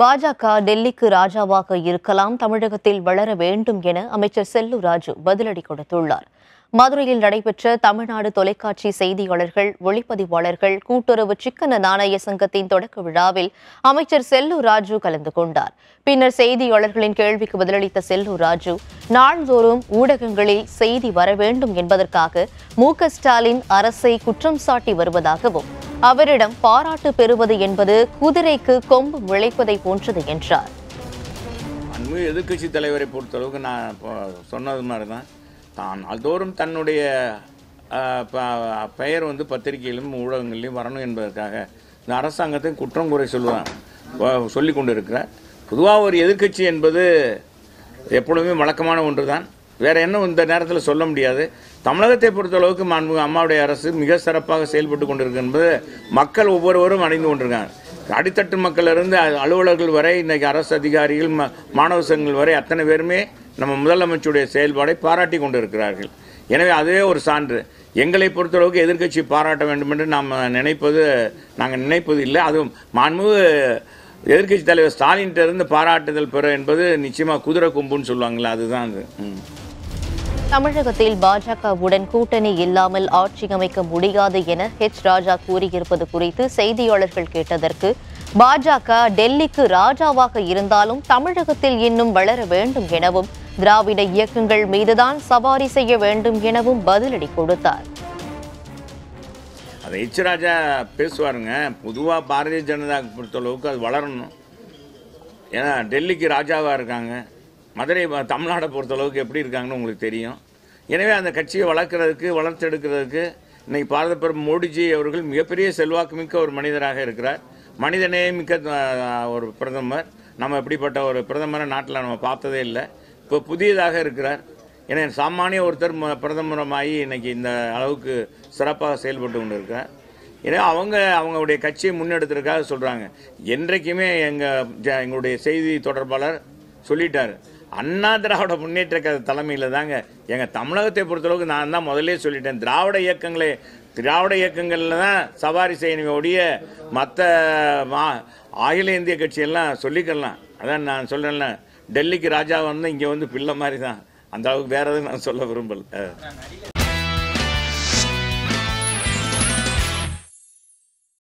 பாஜக டெல்லிக்கு ராஜாவாக இருக்கலாம் தமிழகத்தில் வளர வேண்டும் என அமைச்சர் செல்லூர் ராஜு பதிலடி கொடுத்துள்ளார் மதுரையில் நடைபெற்ற தமிழ்நாடு தொலைக்காட்சி செய்தியாளர்கள் ஒளிப்பதிவாளர்கள் கூட்டுறவு சிக்கன நாணய சங்கத்தின் தொடக்க விழாவில் அமைச்சர் செல்லூர் ராஜு கலந்து கொண்டார் பின்னர் செய்தியாளர்களின் கேள்விக்கு பதிலளித்த செல்லூர் ராஜு நாள்தோறும் ஊடகங்களில் செய்தி வர வேண்டும் என்பதற்காக மு ஸ்டாலின் அரசை குற்றம் சாட்டி வருவதாகவும் அவரிடம் பாராட்டு பெறுவது என்பது குதிரைக்கு கொம்பு முளைப்பதை போன்றது என்றார் எதிர்கட்சி தலைவரை பொறுத்தளவுக்கு நான் சொன்னது மாதிரி தான் தான் அதோறும் தன்னுடைய பெயர் வந்து பத்திரிகையிலும் ஊடகங்களிலும் வரணும் என்பதற்காக இந்த அரசாங்கத்தை குற்றம் குறை சொல்லுவான் சொல்லி கொண்டு இருக்கிறார் பொதுவாக ஒரு எதிர்கட்சி என்பது எப்பொழுதுமே வழக்கமான ஒன்று தான் வேற என்ன இந்த நேரத்தில் சொல்ல முடியாது தமிழகத்தை பொறுத்தளவுக்கு மாண்பு அம்மாவுடைய அரசு மிக சிறப்பாக செயல்பட்டு கொண்டிருக்கு என்பது மக்கள் ஒவ்வொருவரும் அணிந்து கொண்டிருக்காங்க அடித்தட்டு மக்களிலிருந்து அலுவலர்கள் வரை இன்றைக்கி அரசு அதிகாரிகள் ம மாணவ சங்கங்கள் வரை அத்தனை பேருமே நம்ம முதலமைச்சருடைய செயல்பாடை பாராட்டி கொண்டிருக்கிறார்கள் எனவே அதுவே ஒரு சான்று எங்களை பொறுத்தளவுக்கு எதிர்கட்சி பாராட்ட வேண்டும் என்று நாம் நினைப்பது நாங்கள் நினைப்பது இல்லை அதுவும் மாண்பு எதிர்கட்சி தலைவர் ஸ்டாலின்கிட்ட இருந்து பாராட்டுதல் பெற என்பது நிச்சயமாக குதிரை கொம்புன்னு சொல்லுவாங்களே அதுதான் அது தமிழகத்தில் பாஜகவுடன் கூட்டணி இல்லாமல் ஆட்சி அமைக்க முடியாது என ஹெச் ராஜா கூறியிருப்பது குறித்து செய்தியாளர்கள் கேட்டதற்கு பாஜக டெல்லிக்கு ராஜாவாக இருந்தாலும் தமிழகத்தில் இன்னும் வளர வேண்டும் எனவும் திராவிட இயக்கங்கள் மீதுதான் சவாரி செய்ய வேண்டும் எனவும் பதிலடி கொடுத்தார் ஹெச் ராஜா பேசுவாருங்க பொதுவாக பாரதிய ஜனதா பொறுத்தளவுக்கு அது வளரணும் ஏன்னா டெல்லிக்கு ராஜாவாக இருக்காங்க மதுரை தமிழ்நாடை பொறுத்தளவுக்கு எப்படி இருக்காங்கன்னு உங்களுக்கு தெரியும் எனவே அந்த கட்சியை வளர்க்குறதுக்கு வளர்த்தெடுக்கிறதுக்கு இன்னைக்கு பாரத பெரும் மோடிஜி அவர்கள் மிகப்பெரிய செல்வாக்கு மிக்க ஒரு மனிதராக இருக்கிறார் மிக்க ஒரு பிரதமர் நம்ம இப்படிப்பட்ட ஒரு பிரதமரை நாட்டில் நம்ம பார்த்ததே இல்லை இப்போ புதியதாக இருக்கிறார் ஏன்னா சாமானிய ஒருத்தர் பிரதமரமாகி இன்னைக்கு இந்த அளவுக்கு சிறப்பாக செயல்பட்டு கொண்டு இருக்கிறார் ஏன்னா அவங்க அவங்களுடைய கட்சியை முன்னெடுத்திருக்காக சொல்கிறாங்க என்றைக்குமே எங்கள் எங்களுடைய செய்தி தொடர்பாளர் சொல்லிட்டார் அண்ணா திராவிட முன்னேற்ற தலைமையில் தாங்க எங்கள் தமிழகத்தை பொறுத்தளவுக்கு நான் தான் முதலே சொல்லிட்டேன் திராவிட இயக்கங்களே திராவிட இயக்கங்களில் தான் சவாரி செய்யணுடைய மற்ற மா அகில இந்திய கட்சியெல்லாம் சொல்லிக்கலாம் அதான் நான் சொல்கிறேன்ல டெல்லிக்கு ராஜா வந்து இங்கே வந்து பிள்ளை மாதிரி தான் அந்த அளவுக்கு வேறு எதுவும் நான் சொல்ல விரும்பல